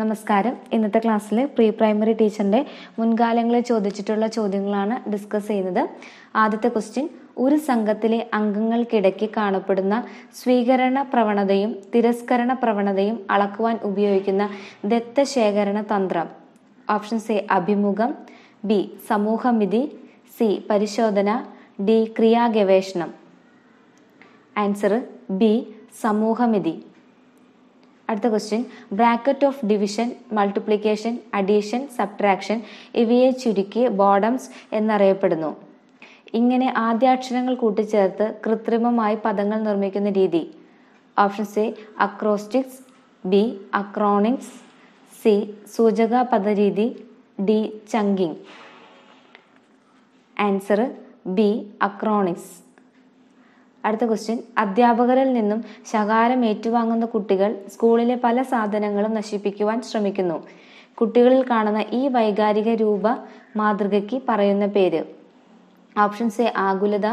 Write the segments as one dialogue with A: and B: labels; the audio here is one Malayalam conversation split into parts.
A: നമസ്കാരം ഇന്നത്തെ ക്ലാസ്സിൽ പ്രീ പ്രൈമറി ടീച്ചറിൻ്റെ മുൻകാലങ്ങളിൽ ചോദിച്ചിട്ടുള്ള ചോദ്യങ്ങളാണ് ഡിസ്കസ് ചെയ്യുന്നത് ആദ്യത്തെ ക്വസ്റ്റ്യൻ ഒരു സംഘത്തിലെ അംഗങ്ങൾക്കിടയ്ക്ക് കാണപ്പെടുന്ന സ്വീകരണ പ്രവണതയും തിരസ്കരണ പ്രവണതയും അളക്കുവാൻ ഉപയോഗിക്കുന്ന ദത്തശേഖരണ തന്ത്രം ഓപ്ഷൻ സി അഭിമുഖം ബി സമൂഹമിതി സി പരിശോധന ഡി ക്രിയാഗവേഷണം ആൻസർ ബി സമൂഹമിതി അടുത്ത question bracket of division multiplication addition subtraction ഇവയെ ചുരുക്കി ബോഡംസ് എന്നറിയപ്പെടുന്നു ഇങ്ങനെ ആദ്യാക്ഷരങ്ങൾ കൂട്ടിച്ചേർത്ത് കൃത്രിമമായി പദങ്ങൾ നിർമ്മിക്കുന്ന രീതി option A acrostics B acronyms C സൂചക പദരീതി D chunking answer B acronyms അടുത്ത ക്വസ്റ്റ്യൻ അധ്യാപകരിൽ നിന്നും ശകാരം ഏറ്റുവാങ്ങുന്ന കുട്ടികൾ സ്കൂളിലെ പല സാധനങ്ങളും നശിപ്പിക്കുവാൻ ശ്രമിക്കുന്നു കുട്ടികളിൽ കാണുന്ന ഈ വൈകാരിക രൂപ മാതൃകയ്ക്ക് പറയുന്ന പേര് ഓപ്ഷൻസ് എ ആകുലത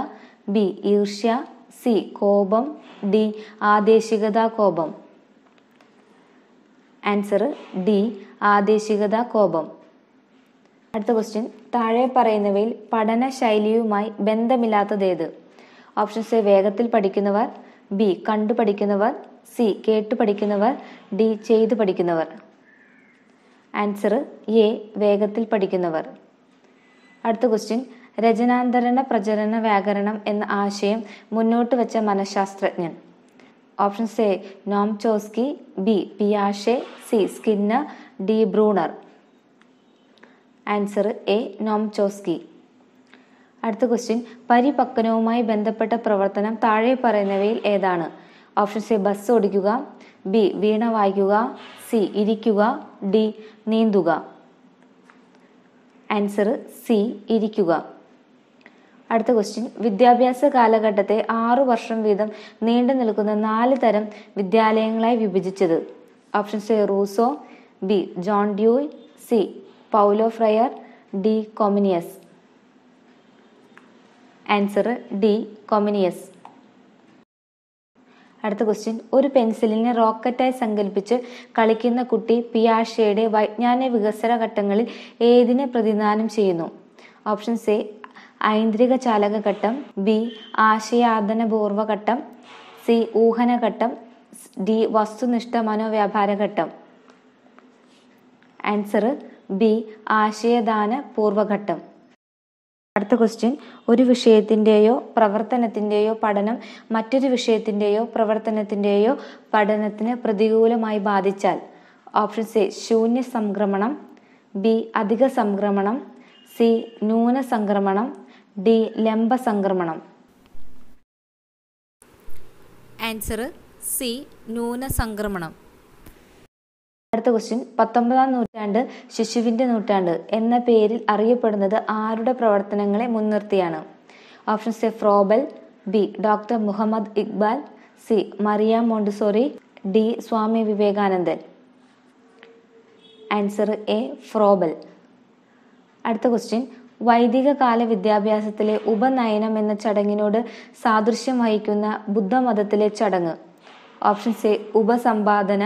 A: ബി ഈർഷ്യ സി കോപം ഡി ആദേശികത കോപം ആൻസർ ഡി ആദേശികത കോപം അടുത്ത ക്വസ്റ്റ്യൻ താഴെ പറയുന്നവയിൽ പഠന ശൈലിയുമായി ബന്ധമില്ലാത്തതേത് ഓപ്ഷൻ എ വേഗത്തിൽ പഠിക്കുന്നവർ ബി കണ്ടു പഠിക്കുന്നവർ സി കേട്ട് പഠിക്കുന്നവർ ഡി ചെയ്തു പഠിക്കുന്നവർ ആൻസർ എ വേഗത്തിൽ പഠിക്കുന്നവർ അടുത്ത ക്വസ്റ്റ്യൻ രചനാന്തരണ പ്രചരണ വ്യാകരണം എന്ന ആശയം മുന്നോട്ട് വെച്ച മനഃശാസ്ത്രജ്ഞൻ option A Noam Chomsky B പിയാഷെ C Skinner D Bruner answer A Noam Chomsky അടുത്ത ക്വസ്റ്റ്യൻ പരിപക്വനവുമായി ബന്ധപ്പെട്ട പ്രവർത്തനം താഴെ പറയുന്നവയിൽ ഏതാണ് ഓപ്ഷൻ സി ബസ് ഓടിക്കുക ബി വീണ വായിക്കുക സി ഇരിക്കുക ഡി നീന്തുക ആൻസർ സി ഇരിക്കുക അടുത്ത ക്വസ്റ്റ്യൻ വിദ്യാഭ്യാസ കാലഘട്ടത്തെ ആറു വർഷം വീതം നീണ്ടു നിൽക്കുന്ന നാല് തരം വിദ്യാലയങ്ങളായി വിഭജിച്ചത് option C Rousseau B John Dewey C Paulo Freire D Comenius answer D Comenius അടുത്ത ക്വസ്റ്റ്യൻ ഒരു പെൻസിലിനെ റോക്കറ്റായി സങ്കല്പിച്ച് കളിക്കുന്ന കുട്ടി പിയാഷയുടെ വൈജ്ഞാന വികസന ഘട്ടങ്ങളിൽ ഏതിനെ പ്രതിദാനം ചെയ്യുന്നു ഓപ്ഷൻ എ ഐന്ദ്രിക ചാലകഘട്ടം ബി ആശയാദനപൂർവഘട്ടം സി ഊഹനഘട്ടം ഡി വസ്തുനിഷ്ഠ മനോവ്യാപാര ഘട്ടം ആൻസർ ബി ആശയദാന പൂർവഘട്ടം അടുത്ത ക്വസ്റ്റ്യൻ ഒരു വിഷയത്തിൻ്റെയോ പ്രവർത്തനത്തിൻ്റെയോ പഠനം മറ്റൊരു വിഷയത്തിൻ്റെയോ പ്രവർത്തനത്തിൻ്റെയോ പഠനത്തിന് പ്രതികൂലമായി ബാധിച്ചാൽ ഓപ്ഷൻ സി ശൂന്യ സംക്രമണം ബി അധിക സംക്രമണം സി ന്യൂന സംക്രമണം ഡി ലംബ സംക്രമണം ആൻസർ സി ന്യൂന സംക്രമണം അടുത്ത ക്വസ്റ്റ്യൻ പത്തൊമ്പതാം നൂറ്റാണ്ട് ശിശുവിന്റെ നൂറ്റാണ്ട് എന്ന പേരിൽ അറിയപ്പെടുന്നത് ആരുടെ പ്രവർത്തനങ്ങളെ മുൻനിർത്തിയാണ് option C Froebel B doctor Muhammad Iqbal C Maria Montessori D Swami Vivekanandan answer A Froebel അടുത്ത ക്വസ്റ്റ്യൻ വൈദിക കാല വിദ്യാഭ്യാസത്തിലെ ഉപനയനം എന്ന ചടങ്ങിനോട് സാദൃശ്യം വഹിക്കുന്ന ബുദ്ധമതത്തിലെ ചടങ്ങ് ഓപ്ഷൻ സി ഉപസമ്പാദന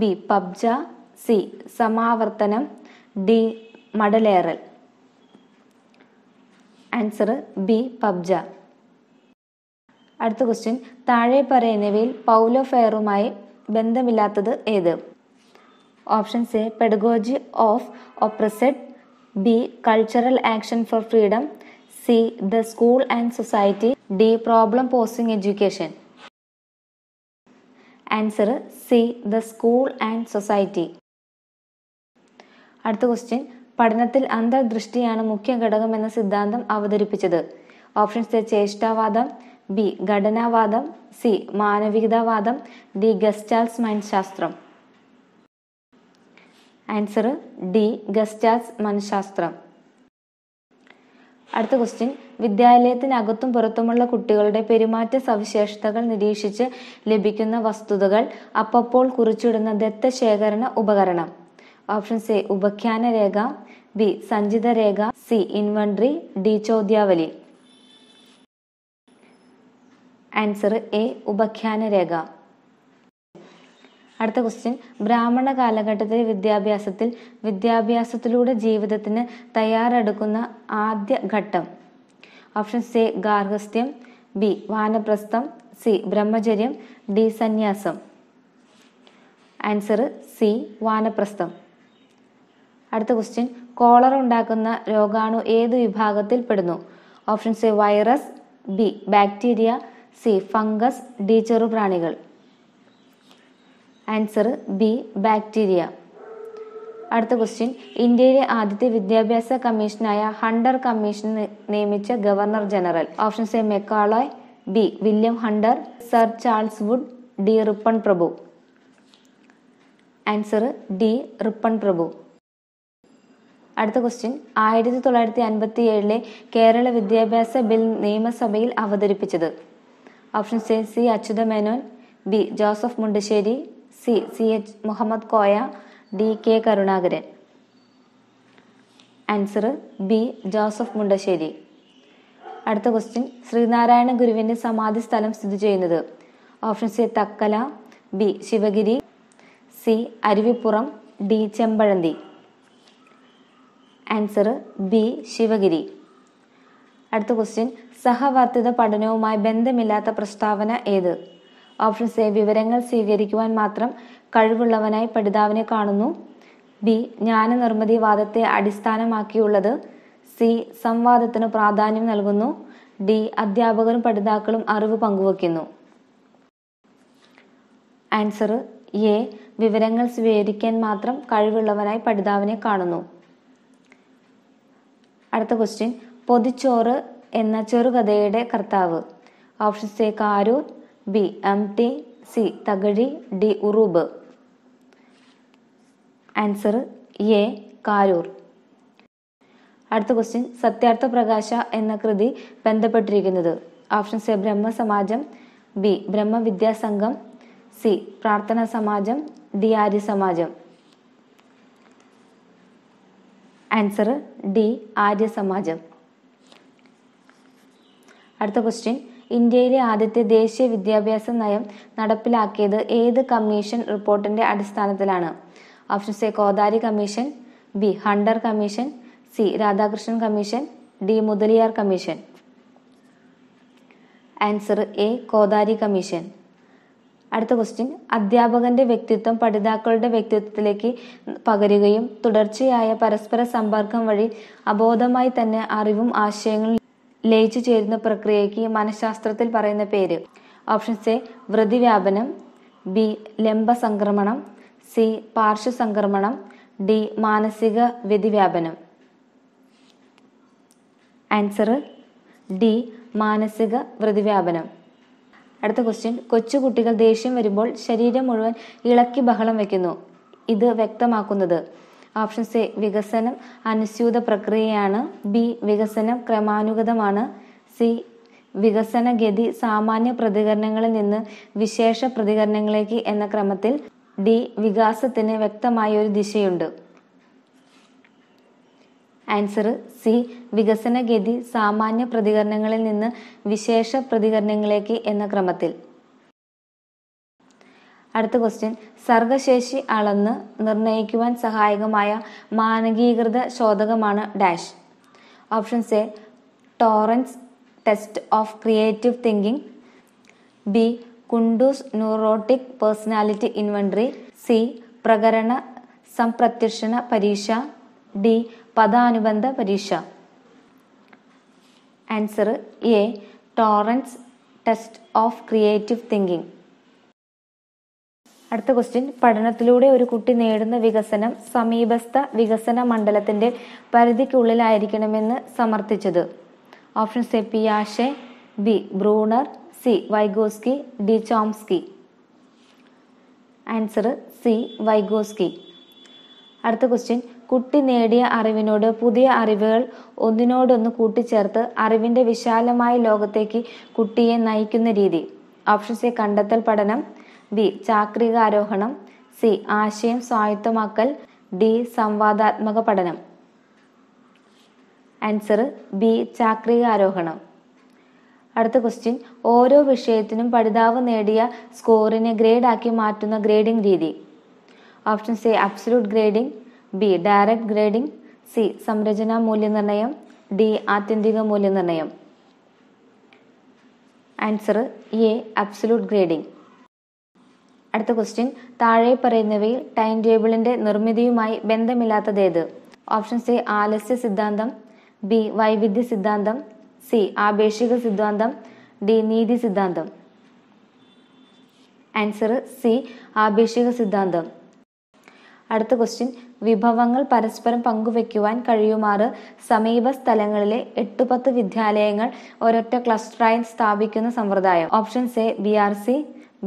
A: ബി പബ്ജ സി സമാവർത്തനം ഡി മടലേറൽ ആൻസർ ബി പബ്ജ അടുത്ത ക്വസ്റ്റ്യൻ താഴെ പറയുന്നവയിൽ പൗലോ ഫെയറുമായി ബന്ധമില്ലാത്തത് ഏത് options A pedagogy of oppressed B cultural action for freedom C the school and society D problem posing education answer C the school and society അടുത്ത ക്വസ്റ്റ്യൻ പഠനത്തിൽ അന്തർദൃഷ്ടിയാണ് മുഖ്യ ഘടകം എന്ന സിദ്ധാന്തം അവതരിപ്പിച്ചത് ഓപ്ഷൻസ് ചേഷ്ടാവാദം ബി ഘടനാവാദം സി മാനവികതാവാദം ഡി ഗസ്റ്റാൽസ് മനഃശാസ്ത്രം ആൻസർ ഡി ഗസ്റ്റാൽസ് മനഃശാസ്ത്രം അടുത്ത ക്വസ്റ്റ്യൻ വിദ്യാലയത്തിനകത്തും പുറത്തുമുള്ള കുട്ടികളുടെ പെരുമാറ്റ സവിശേഷതകൾ നിരീക്ഷിച്ച് ലഭിക്കുന്ന വസ്തുതകൾ അപ്പപ്പോൾ കുറിച്ചിടുന്ന ദത്തശേഖരണ ഉപകരണം ഓപ്ഷൻ എ ഉപഖ്യാന രേഖ ബി സഞ്ചിത രേഖ സി ഇൻവെൻട്രി ഡി ചോദ്യാവലി ആൻസർ എ ഉപഖ്യാന രേഖ അടുത്ത ക്വസ്റ്റ്യൻ ബ്രാഹ്മണ കാലഘട്ടത്തിലെ വിദ്യാഭ്യാസത്തിൽ വിദ്യാഭ്യാസത്തിലൂടെ ജീവിതത്തിന് തയ്യാറെടുക്കുന്ന ആദ്യ ഘട്ടം ഓപ്ഷൻ സി ഗാർഹസ്ഥ്യം ബി വാനപ്രസ്ഥം സി ബ്രഹ്മചര്യം ഡി സന്യാസം ആൻസർ സി വാനപ്രസ്ഥം അടുത്ത ക്വസ്റ്റ്യൻ കോളർ ഉണ്ടാക്കുന്ന രോഗാണു ഏത് വിഭാഗത്തിൽ പെടുന്നു option C virus B bacteria C fungus D ചെറുപ്രാണികൾ ആൻസർ ബി ബാക്ടീരിയ അടുത്ത ക്വസ്റ്റ്യൻ ഇന്ത്യയിലെ ആദ്യത്തെ വിദ്യാഭ്യാസ കമ്മീഷനായ ഹണ്ടർ കമ്മീഷൻ നിയമിച്ച governor general options A Macaulay B William Hunter sir Charles Wood D Ripon പ്രഭു ആൻസർ ഡി റിപ്പൺ പ്രഭു അടുത്ത ക്വസ്റ്റ്യൻ ആയിരത്തി തൊള്ളായിരത്തി അൻപത്തി ഏഴിലെ കേരള വിദ്യാഭ്യാസ ബിൽ നിയമസഭയിൽ അവതരിപ്പിച്ചത് option A C Achutha Menon B Joseph Mundassery C C H Muhammad Koya D K Karunakaran answer B Joseph Mundassery അടുത്ത ക്വസ്റ്റ്യൻ ശ്രീനാരായണ ഗുരുവിന്റെ സമാധി സ്ഥലം സ്ഥിതി ചെയ്യുന്നത് option C Thakkala B Sivagiri C Aruvippuram D Chempazhanthy answer B Sivagiri അടുത്ത ക്വസ്റ്റ്യൻ സഹവർത്തിത പഠനവുമായി ബന്ധമില്ലാത്ത പ്രസ്താവന ഏത് ഓപ്ഷൻ എ വിവരങ്ങൾ സ്വീകരിക്കുവാൻ മാത്രം കഴിവുള്ളവനായി പഠിതാവിനെ കാണുന്നു ബി ജ്ഞാനനിർമ്മിതി വാദത്തെ അടിസ്ഥാനമാക്കിയുള്ളത് സി സംവാദത്തിന് പ്രാധാന്യം നൽകുന്നു ഡി അധ്യാപകരും പഠിതാക്കളും അറിവ് പങ്കുവയ്ക്കുന്നു ആൻസർ എ വിവരങ്ങൾ സ്വീകരിക്കാൻ മാത്രം കഴിവുള്ളവനായി പഠിതാവിനെ കാണുന്നു അടുത്ത ക്വസ്റ്റ്യൻ പൊതിച്ചോറ് എന്ന ചെറുകഥയുടെ കർത്താവ് ഓപ്ഷൻ എ കാരൂർ ബി അംതി C Thakazhi D Uroob answer A Karoor അടുത്ത ക്വസ്റ്റ്യൻ സത്യാർത്ഥ പ്രകാശ എന്ന കൃതി ബന്ധപ്പെട്ടിരിക്കുന്നത് options A Brahmasamajam B Brahmavidyasangham C Prarthana Samajam D Arya Samajam answer D Arya Samajam അടുത്ത ക്വസ്റ്റ്യൻ ഇന്ത്യയിലെ ആദ്യത്തെ ദേശീയ വിദ്യാഭ്യാസ നയം നടപ്പിലാക്കിയത് ഏത് കമ്മീഷൻ റിപ്പോർട്ടിന്റെ അടിസ്ഥാനത്തിലാണ് option A Kothari commission B Hunter commission C Radhakrishnan commission D Mudaliar commission answer A Kothari commission അടുത്ത ക്വസ്റ്റ്യൻ അധ്യാപകന്റെ വ്യക്തിത്വം പഠിതാക്കളുടെ വ്യക്തിത്വത്തിലേക്ക് പകരുകയും തുടർച്ചയായ പരസ്പര സമ്പർക്കം വഴി അബോധമായി തന്നെ അറിവും ആശയങ്ങളും ലയിച്ചു ചേരുന്ന പ്രക്രിയയ്ക്ക് മനഃശാസ്ത്രത്തിൽ പറയുന്ന പേര് ഓപ്ഷൻ എ വ്യാപനം ബി ലംബസംക്രമണം സി പാർശ്വസംക്രമണം ഡി മാനസിക വ്യതിവ്യാപനം ആൻസർ ഡി മാനസിക വ്യാപനം അടുത്ത ക്വസ്റ്റ്യൻ കൊച്ചുകുട്ടികൾ ദേഷ്യം വരുമ്പോൾ ശരീരം മുഴുവൻ ഇളക്കി ബഹളം വയ്ക്കുന്നു ഇത് വ്യക്തമാക്കുന്നത് ഓപ്ഷൻ സി വികസനം അനുസ്യൂത പ്രക്രിയയാണ് ബി വികസനം ക്രമാനുഗതമാണ് സി വികസനഗതി സാമാന്യ പ്രതികരണങ്ങളിൽ നിന്ന് വിശേഷ പ്രതികരണങ്ങളിലേക്ക് എന്ന ക്രമത്തിൽ ഡി വികാസത്തിന് വ്യക്തമായ ഒരു ദിശയുണ്ട് ആൻസർ സി വികസനഗതി സാമാന്യ പ്രതികരണങ്ങളിൽ നിന്ന് വിശേഷ പ്രതികരണങ്ങളിലേക്ക് എന്ന ക്രമത്തിൽ അടുത്ത ക്വസ്റ്റ്യൻ സർഗശേഷി അളന്ന് നിർണയിക്കുവാൻ സഹായകമായ മാനകീകൃത ശോധകമാണ് dash options A Torrance test of creative thinking B Kundu's neurotic personality inventory C പ്രകരണ സംപ്രത്യക്ഷണ പരീക്ഷ ഡി പദാനുബന്ധ പരീക്ഷ answer A Torrance test of creative thinking അടുത്ത ക്വസ്റ്റ്യൻ പഠനത്തിലൂടെ ഒരു കുട്ടി നേടുന്ന വികസനം സമീപസ്ഥ വികസന മണ്ഡലത്തിന്റെ പരിധിക്കുള്ളിലായിരിക്കണമെന്ന് സമർത്ഥിച്ചത് ഓപ്ഷൻ എ പിയാഷെ B Bruner C Vygotsky D Chomsky answer C Vygotsky അടുത്ത ക്വസ്റ്റ്യൻ കുട്ടി നേടിയ അറിവിനോട് പുതിയ അറിവുകൾ ഒന്നിനോടൊന്ന് കൂട്ടിച്ചേർത്ത് അറിവിന്റെ വിശാലമായ ലോകത്തേക്ക് കുട്ടിയെ നയിക്കുന്ന രീതി ഓപ്ഷൻ സി കണ്ടെത്തൽ പഠനം ബി ചാക്രികാരോഹണം സി ആശയം സ്വായത്തമാക്കൽ ഡി സംവാദാത്മക പഠനം ആൻസർ ബി ചാക്രികാരോഹണം അടുത്ത ക്വസ്റ്റ്യൻ ഓരോ വിഷയത്തിനും പഠിതാവ് നേടിയ സ്കോറിനെ ഗ്രേഡാക്കി മാറ്റുന്ന ഗ്രേഡിംഗ് രീതി option C absolute grading B direct grading C സംരചനാ മൂല്യനിർണ്ണയം ഡി ആത്യന്തിക മൂല്യനിർണ്ണയം ആൻസർ എ അബ്സലൂട്ട് ഗ്രേഡിംഗ് അടുത്ത ക്വസ്റ്റ്യൻ താഴെ പറയുന്നവയിൽ ടൈം ടേബിളിന്റെ നിർമ്മിതിയുമായി ഏത് ഓപ്ഷൻ സി ആലസ്യ സിദ്ധാന്തം ബി വൈവിധ്യ സിദ്ധാന്തം സി ആപേക്ഷിക സിദ്ധാന്തം ഡി നീതി സിദ്ധാന്തം ആൻസർ സി ആപേക്ഷിക സിദ്ധാന്തം അടുത്ത ക്വസ്റ്റ്യൻ വിഭവങ്ങൾ പരസ്പരം പങ്കുവെക്കുവാൻ കഴിയുമാറ് സമീപ സ്ഥലങ്ങളിലെ എട്ടു പത്ത് വിദ്യാലയങ്ങൾ ഒരൊറ്റ ക്ലസ്റ്ററായി സ്ഥാപിക്കുന്ന സമ്പ്രദായം option A B R C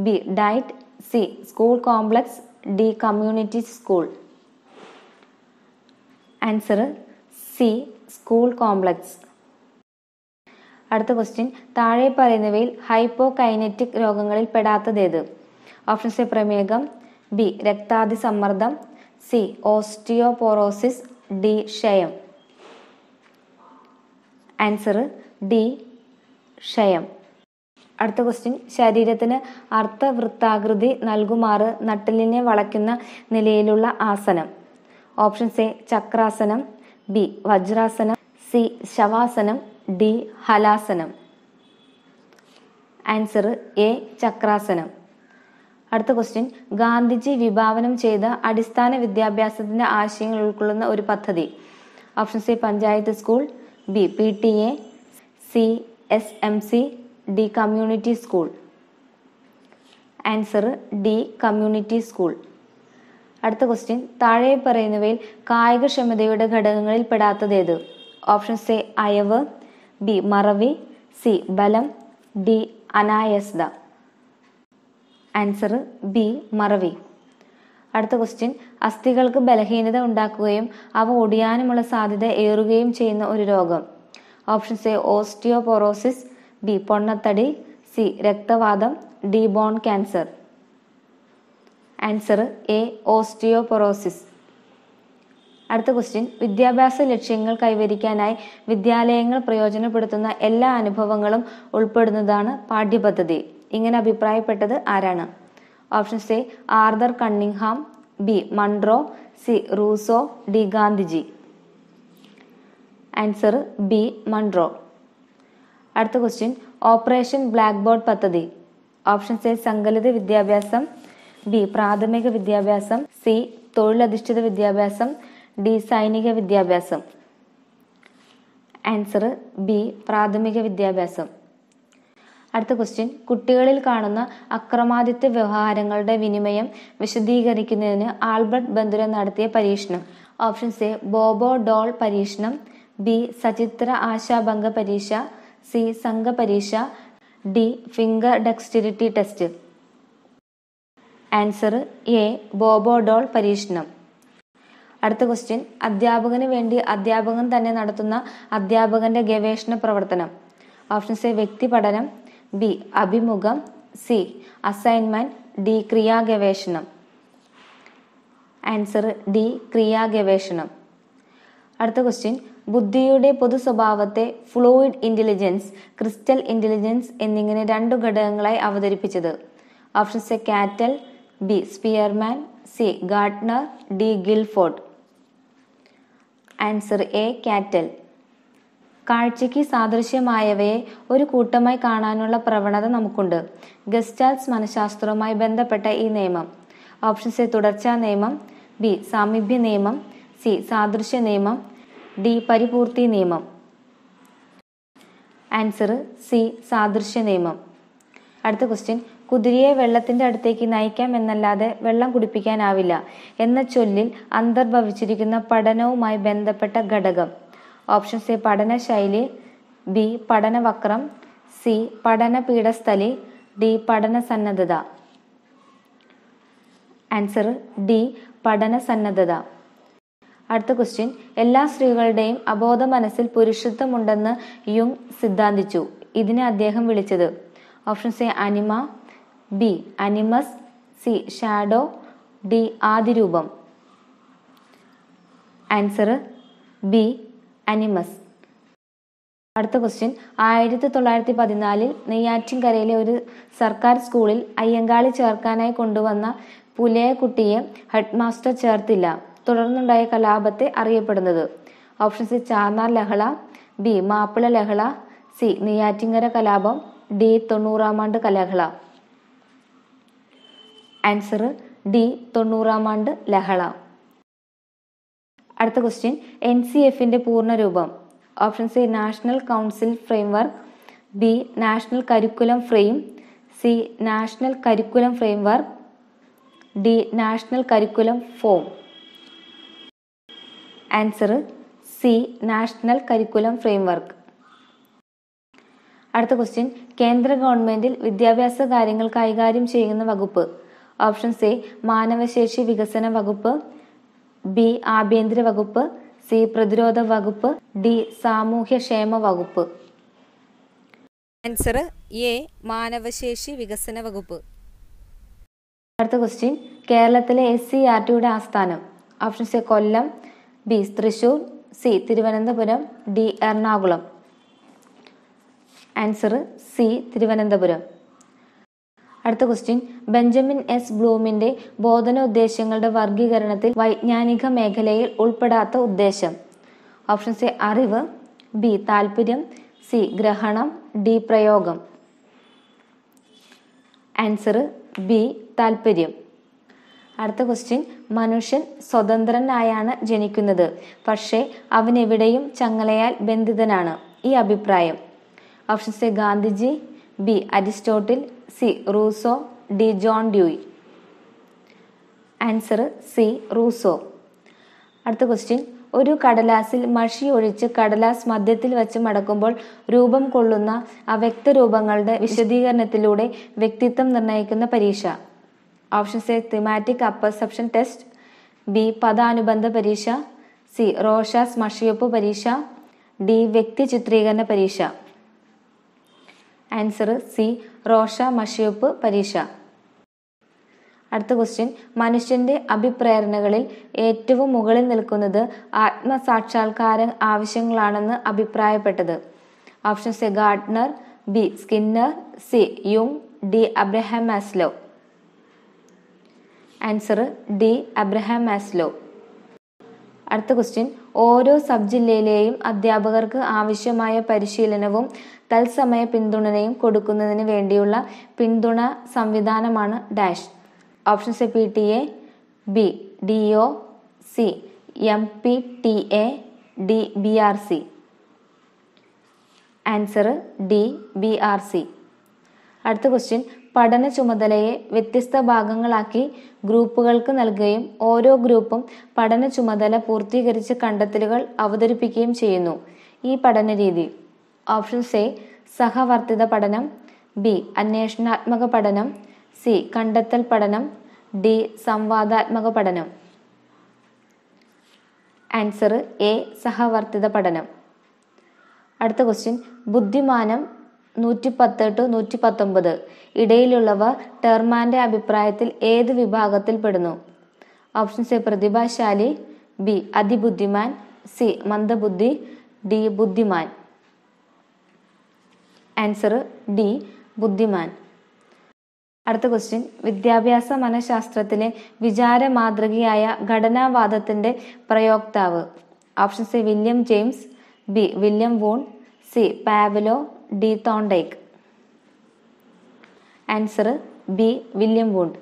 A: B DIET C school complex D community school answer C school complex അടുത്ത ക്വസ്റ്റ്യൻ താഴെ പറയുന്നവയിൽ ഹൈപ്പോ കൈനറ്റിക് രോഗങ്ങളിൽ പെടാത്തതേത് ഓപ്ഷൻ സി പ്രമേഹം ബി രക്താതി സമ്മർദ്ദം സി ഓസ്റ്റിയോപോറോസിസ് ഡി ക്ഷയം ആൻസർ ഡി ക്ഷയം അടുത്ത ക്വസ്റ്റ്യൻ ശരീരത്തിന് അർത്ഥവൃത്താകൃതി നൽകുമാറ് നട്ടലിനെ വളയ്ക്കുന്ന നിലയിലുള്ള ആസനം ഓപ്ഷൻ എ ചക്രാസനം ബി വജ്രാസനം സി ശവാസനം ഡി ഹലാസനം ആൻസർ എ ചക്രാസനം അടുത്ത ക്വസ്റ്റ്യൻ ഗാന്ധിജി വിഭാവനം ചെയ്ത അടിസ്ഥാന വിദ്യാഭ്യാസത്തിന്റെ ആശയങ്ങൾ ഉൾക്കൊള്ളുന്ന ഒരു പദ്ധതി option C panchayat school B P T A C S M C D community school answer D community school അടുത്ത ക്വസ്റ്റ്യൻ താഴെ പറയുന്നവയിൽ കായികക്ഷമതയുടെ ഘടകങ്ങളിൽ ഏത് ഓപ്ഷൻ എ അയവ് ബി മറവി സി ബലം ഡി അനായസ്ത ആൻസർ ബി മറവി അടുത്ത ക്വസ്റ്റ്യൻ അസ്ഥികൾക്ക് ബലഹീനത ഉണ്ടാക്കുകയും അവ ഒടിയാനുമുള്ള സാധ്യത ഏറുകയും ചെയ്യുന്ന ഒരു രോഗം ഓപ്ഷൻ എ ഓസ്റ്റിയോപൊറോസിസ് ബി പൊണ്ണത്തടി സി രക്തവാദം D bone cancer answer A osteoporosis അടുത്ത ക്വസ്റ്റ്യൻ വിദ്യാഭ്യാസ ലക്ഷ്യങ്ങൾ കൈവരിക്കാനായി വിദ്യാലയങ്ങൾ പ്രയോജനപ്പെടുത്തുന്ന എല്ലാ അനുഭവങ്ങളും ഉൾപ്പെടുന്നതാണ് പാഠ്യപദ്ധതി ഇങ്ങനെ അഭിപ്രായപ്പെട്ടത് ആരാണ് options A Arthur Cunningham B Munro C Rousseau D Gandhiji answer B Munro അടുത്ത ക്വസ്റ്റ്യൻ ഓപ്പറേഷൻ ബ്ലാക്ക് ബോർഡ് പദ്ധതി ഓപ്ഷൻ എ സങ്കലിത വിദ്യാഭ്യാസം ബി പ്രാഥമിക വിദ്യാഭ്യാസം സി തൊഴിലധിഷ്ഠിത വിദ്യാഭ്യാസം ഡി സൈനിക വിദ്യാഭ്യാസം ആൻസർ ബി പ്രാഥമിക വിദ്യാഭ്യാസം അടുത്ത ക്വസ്റ്റ്യൻ കുട്ടികളിൽ കാണുന്ന അക്രമാദിത്യ വ്യവഹാരങ്ങളുടെ വിനിമയം വിശദീകരിക്കുന്നതിന് ആൽബർട്ട് ബന്ധുര നടത്തിയ പരീക്ഷണം ഓപ്ഷൻ എ ബോബോ ഡോൾ പരീക്ഷണം ബി സചിത്ര ആശാഭംഗ പരീക്ഷ സി സംഘപരീക്ഷ D finger dexterity test answer A Bobo doll പരീക്ഷണം അടുത്ത ക്വസ്റ്റ്യൻ അധ്യാപകന് വേണ്ടി അധ്യാപകൻ തന്നെ നടത്തുന്ന അധ്യാപകന്റെ ഗവേഷണ പ്രവർത്തനം ഓപ്ഷൻസ് എ വ്യക്തി പഠനം ബി അഭിമുഖം സി അസൈൻമെന്റ് ഡി ക്രിയാ ഗവേഷണം ആൻസർ ഡി ക്രിയാ ഗവേഷണം അടുത്ത ക്വസ്റ്റ്യൻ ബുദ്ധിയുടെ പൊതു സ്വഭാവത്തെ ഫ്ലൂയിഡ് ഇന്റലിജൻസ് ക്രിസ്റ്റൽ ഇന്റലിജൻസ് എന്നിങ്ങനെ രണ്ടു ഘടകങ്ങളായി അവതരിപ്പിച്ചത് option A Cattell B Spearman C Gardner D Guilford answer A Cattell കാഴ്ചയ്ക്ക് സാദൃശ്യമായവയെ ഒരു കൂട്ടമായി കാണാനുള്ള പ്രവണത നമുക്കുണ്ട് ഗസ്റ്റാൽസ് മനഃശാസ്ത്രവുമായി ബന്ധപ്പെട്ട ഈ നിയമം ഓപ്ഷൻ എ തുടർച്ചാ നിയമം ബി സാമീപ്യ നിയമം സി സാദൃശ്യ നിയമം ഡി പരിപൂർത്തി നിയമം ആൻസർ സി സാദൃശ്യ നിയമം അടുത്ത ക്വസ്റ്റ്യൻ കുതിരയെ വെള്ളത്തിന്റെ അടുത്തേക്ക് നയിക്കാം എന്നല്ലാതെ വെള്ളം കുടിപ്പിക്കാനാവില്ല എന്ന ചൊല്ലിൽ അന്തർഭവിച്ചിരിക്കുന്ന പഠനവുമായി ബന്ധപ്പെട്ട ഘടകം ഓപ്ഷൻ എ പഠനശൈലി ബി പഠനവക്രം സി പഠന പീഠസ്ഥലി ഡി പഠന സന്നദ്ധത ആൻസർ ഡി പഠന സന്നദ്ധത അടുത്ത ക്വസ്റ്റ്യൻ എല്ലാ സ്ത്രീകളുടെയും അബോധ മനസ്സിൽ പുരുഷത്വമുണ്ടെന്ന് യുങ് സിദ്ധാന്തിച്ചു ഇതിനെ അദ്ദേഹം വിളിച്ചത് option C anima B animus C shadow D ആദിരൂപം ആൻസർ ബി അനിമസ് അടുത്ത ക്വസ്റ്റ്യൻ ആയിരത്തി തൊള്ളായിരത്തി പതിനാലിൽ നെയ്യാറ്റിൻകരയിലെ ഒരു സർക്കാർ സ്കൂളിൽ അയ്യങ്കാളി ചേർക്കാനായി കൊണ്ടുവന്ന ഹെഡ് മാസ്റ്റർ ചേർത്തില്ല തുടർന്നുണ്ടായ കലാപത്തെ അറിയപ്പെടുന്നത് ഓപ്ഷൻ സി ചാർനാർ ലഹള ബി മാപ്പിള ലഹള സി നെയ്യാറ്റിങ്ങര കലാപം ഡി തൊണ്ണൂറാം ആണ്ട് കലഹള ആൻസർ ഡി തൊണ്ണൂറാം ആണ്ട് ലഹള അടുത്ത ക്വസ്റ്റ്യൻ എൻ സി എഫിന്റെ രൂപം option C national council framework B national curriculum frame C national curriculum framework D national curriculum form answer C national curriculum framework അടുത്ത ക്വസ്റ്റ്യൻ കേന്ദ്ര ഗവൺമെന്റിൽ വിദ്യാഭ്യാസ കാര്യങ്ങൾ കൈകാര്യം ചെയ്യുന്ന വകുപ്പ് ഓപ്ഷൻ സി മാനവശേഷി വികസന വകുപ്പ് ബി ആഭ്യന്തര വകുപ്പ് സി പ്രതിരോധ വകുപ്പ് ഡി സാമൂഹ്യക്ഷേമ വകുപ്പ് ആൻസർ എ മാനവശേഷി വികസന വകുപ്പ് അടുത്ത ക്വസ്റ്റ്യൻ കേരളത്തിലെ എസ് സി ആർ e ടിയുടെ ആസ്ഥാനം option C Kollam B Thrissur C Thiruvananthapuram D Ernakulam answer C Thiruvananthapuram അടുത്ത ക്വസ്റ്റ്യൻ ബെഞ്ചമിൻ എസ് ബ്ലൂമിന്റെ ബോധന ഉദ്ദേശങ്ങളുടെ വർഗീകരണത്തിൽ വൈജ്ഞാനിക മേഖലയിൽ ഉൾപ്പെടാത്ത ഉദ്ദേശം ഓപ്ഷൻ സി അറിവ് ബി താല്പര്യം സി ഗ്രഹണം ഡി പ്രയോഗം ആൻസർ ബി താല്പര്യം അടുത്ത ക്വസ്റ്റ്യൻ മനുഷ്യൻ സ്വതന്ത്രനായാണ് ജനിക്കുന്നത് പക്ഷേ അവൻ എവിടെയും ചങ്ങലയാൽ ബന്ധിതനാണ് ഈ അഭിപ്രായം option C Gandhiji B Aristotle C Rousseau D John Dewey answer C Rousseau അടുത്ത ക്വസ്റ്റ്യൻ ഒരു കടലാസിൽ മഷി ഒഴിച്ച് കടലാസ് മധ്യത്തിൽ വെച്ച് മടക്കുമ്പോൾ രൂപം കൊള്ളുന്ന അവ്യക്ത രൂപങ്ങളുടെ വിശദീകരണത്തിലൂടെ വ്യക്തിത്വം നിർണ്ണയിക്കുന്ന പരീക്ഷ option C thematic apperception test B പദാനുബന്ധ പരീക്ഷ സി റോഷാസ് മഷിയപ്പ് പരീക്ഷ ഡി വ്യക്തി ചിത്രീകരണ പരീക്ഷ ആൻസർ സി റോഷ മഷിയപ്പ് പരീക്ഷ അടുത്ത ക്വസ്റ്റ്യൻ മനുഷ്യന്റെ അഭിപ്രേരണകളിൽ ഏറ്റവും മുകളിൽ നിൽക്കുന്നത് ആത്മസാക്ഷാത്കാര ആവശ്യങ്ങളാണെന്ന് അഭിപ്രായപ്പെട്ടത് option C Gardner B Skinner C യുങ് D Abraham Maslow answer D Abraham Maslow അടുത്ത ക്വസ്റ്റ്യൻ ഓരോ സബ് ജില്ലയിലെയും അധ്യാപകർക്ക് ആവശ്യമായ പരിശീലനവും തത്സമയ പിന്തുണയും കൊടുക്കുന്നതിന് വേണ്ടിയുള്ള പിന്തുണ സംവിധാനമാണ് dash options A P T A B D O C M P T A D B R C answer D B R C അടുത്ത ക്വസ്റ്റ്യൻ പഠന ചുമതലയെ വ്യത്യസ്ത ഭാഗങ്ങളാക്കി ഗ്രൂപ്പുകൾക്ക് നൽകുകയും ഓരോ ഗ്രൂപ്പും പഠന ചുമതല പൂർത്തീകരിച്ച് കണ്ടെത്തലുകൾ അവതരിപ്പിക്കുകയും ചെയ്യുന്നു ഈ പഠന രീതി ഓപ്ഷൻസ് എ സഹവർത്തിത പഠനം ബി അന്വേഷണാത്മക പഠനം സി കണ്ടെത്തൽ പഠനം ഡി സംവാദാത്മക പഠനം ആൻസർ എ സഹവർത്തിത പഠനം അടുത്ത ക്വസ്റ്റ്യൻ ബുദ്ധിമാനം നൂറ്റിപ്പത്ത് ടു നൂറ്റിപ്പത്തൊമ്പത് ഇടയിലുള്ളവ ടെർമാന്റെ അഭിപ്രായത്തിൽ ഏത് വിഭാഗത്തിൽ പെടുന്നു ഓപ്ഷൻ സി പ്രതിഭാശാലി ബി അതിബുദ്ധിമാൻ സി മന്ദബുദ്ധി ഡി ബുദ്ധിമാൻ ആൻസർ ഡി ബുദ്ധിമാൻ അടുത്ത ക്വസ്റ്റ്യൻ വിദ്യാഭ്യാസ മനഃശാസ്ത്രത്തിലെ വിചാര മാതൃകയായ ഘടനാവാദത്തിന്റെ പ്രയോക്താവ് option C William James B William Wundt C Pavlov D Thorndike answer B William Wundt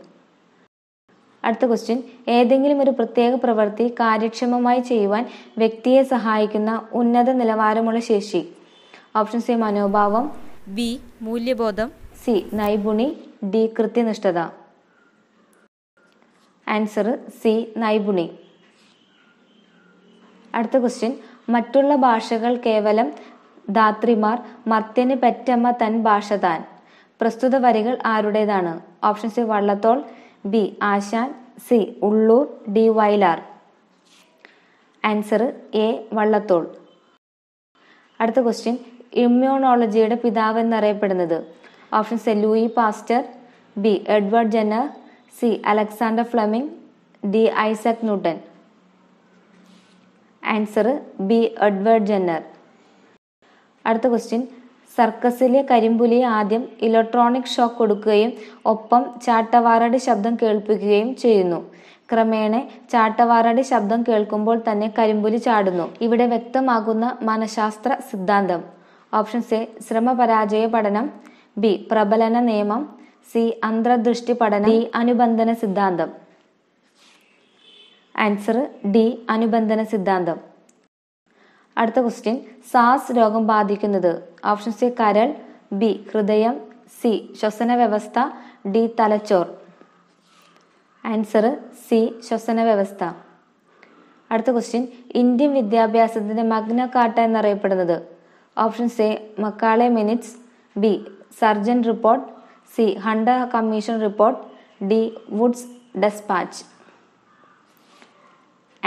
A: അടുത്ത ക്വസ്റ്റ്യൻ ഏതെങ്കിലും ഒരു പ്രത്യേക പ്രവൃത്തി കാര്യക്ഷമമായി ചെയ്യുവാൻ വ്യക്തിയെ സഹായിക്കുന്ന ഉന്നത നിലവാരമുള്ള ശേഷി ഓപ്ഷൻ സി മനോഭാവം ബി മൂല്യബോധം സി നൈപുണി ഡി കൃത്യനിഷ്ഠത ആൻസർ സി നൈപുണി അടുത്ത ക്വസ്റ്റ്യൻ മറ്റുള്ള ഭാഷകൾ കേവലം ധാത്രിമാർ മർത്യന് പെറ്റമ്മ തൻ ഭാഷ താൻ പ്രസ്തുത വരികൾ ആരുടേതാണ് option C Vallathol B Asan C Ulloor D Vayalar answer A Vallathol അടുത്ത ക്വസ്റ്റ്യൻ ഇമ്മ്യൂണോളജിയുടെ പിതാവ് എന്നറിയപ്പെടുന്നത് option C Louis Pasteur B Edward Jenner C Alexander Fleming D Isaac Newton answer B Edward Jenner അടുത്ത ക്വസ്റ്റ്യൻ സർക്കസിലെ കരിമ്പുലി ആദ്യം ഇലക്ട്രോണിക് ഷോക്ക് കൊടുക്കുകയും ഒപ്പം ചാട്ടവാറയുടെ ശബ്ദം കേൾപ്പിക്കുകയും ചെയ്യുന്നു ക്രമേണ ചാട്ടവാറയുടെ ശബ്ദം കേൾക്കുമ്പോൾ തന്നെ കരിമ്പുലി ചാടുന്നു ഇവിടെ വ്യക്തമാകുന്ന മനഃശാസ്ത്ര സിദ്ധാന്തം ഓപ്ഷൻ എ ശ്രമപരാജയ പഠനം ബി പ്രബലന നിയമം സി അന്തർദൃഷ്ടി പഠനം ഡി അനുബന്ധന സിദ്ധാന്തം ആൻസർ ഡി അനുബന്ധന സിദ്ധാന്തം അടുത്ത ക്വസ്റ്റ്യൻ സാസ് രോഗം ബാധിക്കുന്നത് ഓപ്ഷൻ സി കരൾ ബി ഹൃദയം സി ശ്വസന വ്യവസ്ഥ ഡി തലച്ചോർ ആൻസർ സി ശ്വസന വ്യവസ്ഥ അടുത്ത ക്വസ്റ്റ്യൻ ഇന്ത്യൻ വിദ്യാഭ്യാസത്തിന്റെ മഗ്ന കാട്ട എന്നറിയപ്പെടുന്നത് option C Macaulay minutes B Sargent report C Hunter commission report D Wood's despatch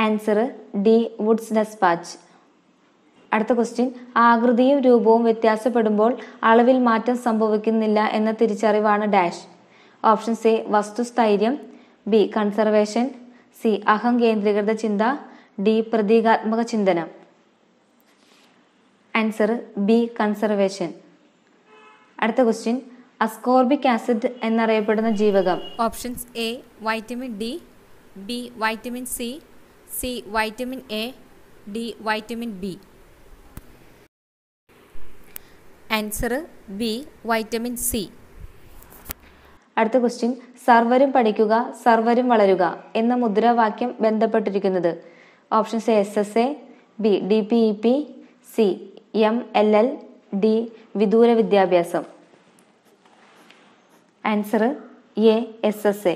A: answer D Wood's despatch അടുത്ത ക്വസ്റ്റ്യൻ ആകൃതിയും രൂപവും വ്യത്യാസപ്പെടുമ്പോൾ അളവിൽ മാറ്റം സംഭവിക്കുന്നില്ല എന്ന തിരിച്ചറിവാണ് ഡാഷ് ഓപ്ഷൻ സി വസ്തുസ്ഥൈര്യം ബി കൺസർവേഷൻ സി അഹം കേന്ദ്രീകൃത ചിന്ത ഡി പ്രതീകാത്മക ചിന്തനം ആൻസർ ബി കൺസർവേഷൻ അടുത്ത ക്വസ്റ്റ്യൻ അസ്കോർബിക് ആസിഡ് എന്നറിയപ്പെടുന്ന ജീവകം options A vitamin D B vitamin C C vitamin A D vitamin B answer B vitamin C അടുത്ത ക്വസ്റ്റ്യൻ സർവരും പഠിക്കുക സർവരും വളരുക എന്ന മുദ്രാവാക്യം ബന്ധപ്പെട്ടിരിക്കുന്നത് options S S A B D P E P C M L L D വിദൂര വിദ്യാഭ്യാസം answer A S S A